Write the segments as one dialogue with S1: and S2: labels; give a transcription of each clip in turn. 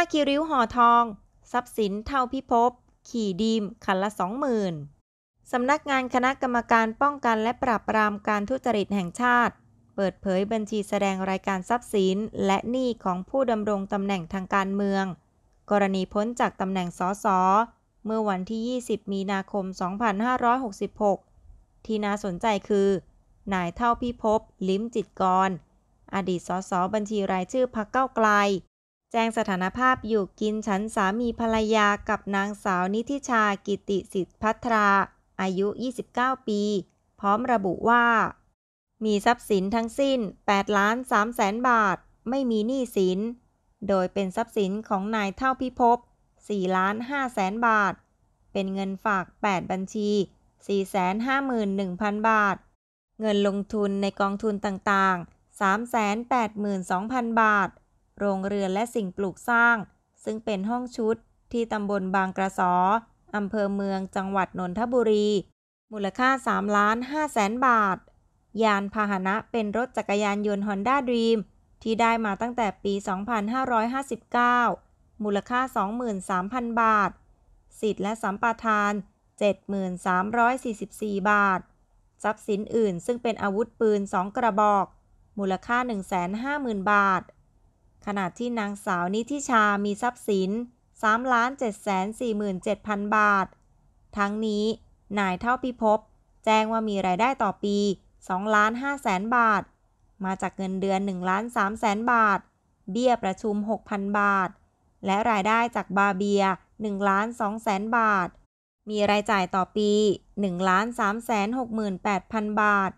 S1: าคิริ้วห่อทอง ทรัพย์สินเท่าพิภพขี่ดีมขันละสองหมื่นสำนักงานคณะกรรมการป้องกันและปราบปรามการทุจริตแห่งชาติ เปิดเผยบัญชีแสดงรายการทรัพย์สินและหนี้ของผู้ดำรงตำแหน่งทางการเมือง กรณีพ้นจากตำแหน่งสสเมื่อวันที่ 20 มีนาคม 2566 ที่น่าสนใจคือนายเท่าพิภพลิ้มจิตกร อดีตสสบัญชีรายชื่อพักเก้าไกลแจ้งสถานภาพอยู่กินฉันสามีภรรยากับนางสาวนิธิชากิติสิทธิพัทรา อายุ 29 ปี พร้อมระบุว่า มีทรัพย์สินทั้งสิ้น8ล้าน3แสนบาทไม่มีหนี้สิน โดยเป็นทรัพย์สินของนายเท่าพิภพ4ล้าน5แสนบาท เป็นเงินฝาก 8 บัญชี 451,000 บาท เงินลงทุนในกองทุนต่าง ๆ382,000 บาทโรงเรือนและสิ่งปลูกสร้าง ซึ่งเป็นห้องชุดที่ตำบลบางกระสอ อำเภอเมืองจังหวัด นนทบุรี มูลค่า3ล้าน5แสนบาท ยานพาหนะเป็นรถจักรยานยนต์ Honda Dream ที่ได้มาตั้งแต่ปี 2559 มูลค่า 23,000 บาท สิทธิและสัมปทาน 73,44 บาท ทรัพย์สินอื่นซึ่งเป็นอาวุธปืน 2 กระบอกมูลค่า 150,000 บาทขณะที่นางสาวนิธิชา มีทรัพย์สิน3 7 4 7 0 0 0 บาท ทั้งนี้ นายเท่าพิภพ แจ้งว่ามีรายได้ต่อปี2ล้าน0แสนบาท มาจากเงินเดือน1ล้าน0แสนบาท เบี้ยประชุม 6,000 บาท และรายได้จากบาเบีย1ล้าน0แสนบาท มีรายจ่ายต่อปี1ล้าน3แสน68,000 บาท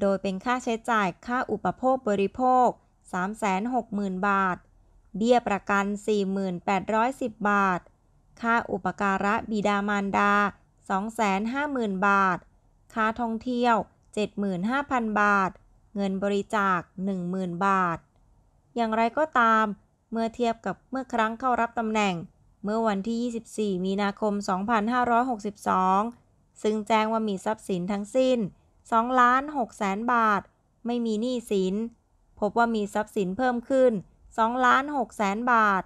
S1: โดยเป็นค่าใช้จ่าย ค่าอุปโภคบริโภค360,000 บาท เบี้ยประกัน 4,810 บาท ค่าอุปการะบิดามารดา 250,000 บาท ค่าท่องเที่ยว 75,000 บาท เงินบริจาค 10,000 บาท อย่างไรก็ตาม เมื่อเทียบกับเมื่อครั้งเข้ารับตำแหน่ง เมื่อวันที่ 24 มีนาคม 2562 ซึ่งแจ้งว่ามีทรัพย์สินทั้งสิ้น2ล้าน6แสนบาท ไม่มีหนี้สินพบว่ามีทรัพย์สินเพิ่มขึ้น2ล้าน6แสนบาท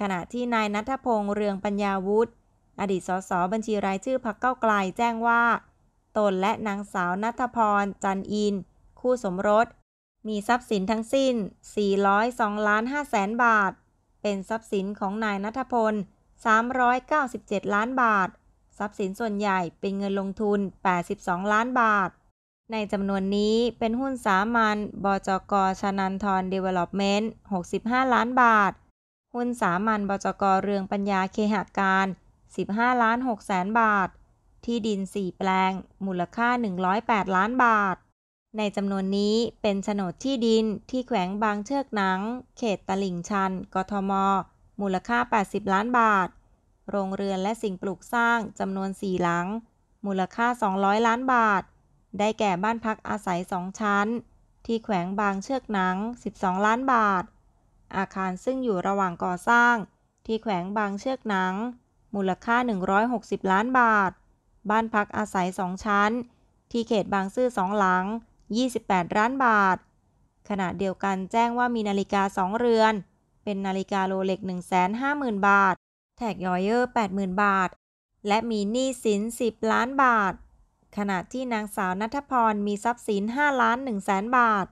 S1: ขณะที่นายนัทพงษ์เรืองปัญญาวุฒิ อดีตสสบัญชีรายชื่อพรรคเก้าไกลแจ้งว่า ตนและนางสาวนัทพร จันอิน คู่สมรส มีทรัพย์สินทั้งสิ้น402ล้าน5แสนบาท เป็นทรัพย์สินของนายนัทพล397 ล้านบาท ทรัพย์สินส่วนใหญ่เป็นเงินลงทุน 82 ล้านบาทในจำนวนนี้เป็นหุ้นสามัญบจกชนันทรเดเวล็อปเมนต์65 ล้านบาท หุ้นสามัญบจก เรืองปัญญาเคหาการ15ล้าน6แสนบาท ที่ดิน 4 แปลง มูลค่า 108 ล้านบาท ในจำนวนนี้เป็นโฉนดที่ดินที่แขวงบางเชือกหนัง เขตตลิ่งชัน กทม มูลค่า 80 ล้านบาท โรงเรือนและสิ่งปลูกสร้างจำนวน4หลัง มูลค่า 200 ล้านบาทได้แก่บ้านพักอาศัยสองชั้นที่แขวงบางเชือกหนัง 12 ล้านบาท อาคารซึ่งอยู่ระหว่างก่อสร้างที่แขวงบางเชือกหนัง มูลค่า 160 ล้านบาท บ้านพักอาศัยสองชั้นที่เขตบางซื่อสองหลัง 28 ล้านบาท ขณะเดียวกันแจ้งว่ามีนาฬิกา 2 เรือน เป็นนาฬิกาโรเล็ก150,000 บาท แท็กยอยเยอร์80,000 บาท และมีหนี้สิน 10 ล้านบาทขณะที่นางสาวนัทพรมีทรัพย์สิน5ล้าน1แสนบาท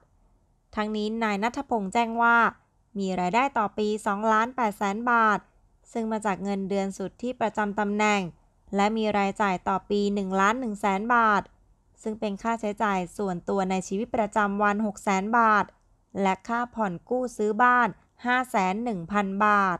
S1: ทั้งนี้นายนัทพงษ์แจ้งว่า มีรายได้ต่อปี2ล้าน8แสนบาท ซึ่งมาจากเงินเดือนสุดที่ประจำตำแหน่ง และมีรายจ่ายต่อปี1ล้าน1แสนบาท ซึ่งเป็นค่าใช้จ่ายส่วนตัวในชีวิตประจำวัน6แสนบาท และค่าผ่อนกู้ซื้อบ้าน 5,100,000บาท